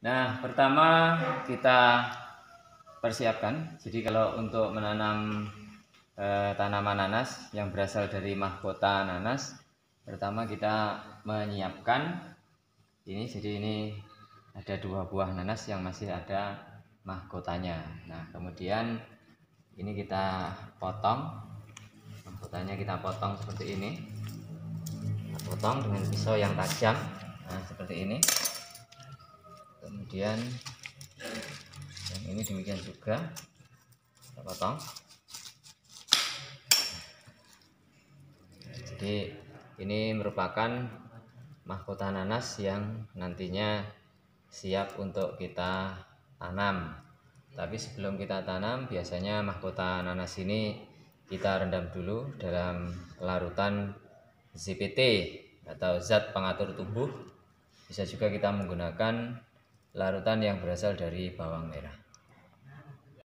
Nah, pertama kita persiapkan. Jadi kalau untuk menanam e, tanaman nanas yang berasal dari mahkota nanas, pertama kita menyiapkan ini. Jadi ini ada dua buah nanas yang masih ada mahkotanya. Nah, kemudian ini kita potong. Mahkotanya kita potong seperti ini. potong dengan pisau yang tajam. Nah, seperti ini kemudian yang ini demikian juga kita potong jadi ini merupakan mahkota nanas yang nantinya siap untuk kita tanam tapi sebelum kita tanam biasanya mahkota nanas ini kita rendam dulu dalam larutan ZPT atau zat pengatur tubuh bisa juga kita menggunakan larutan yang berasal dari bawang merah.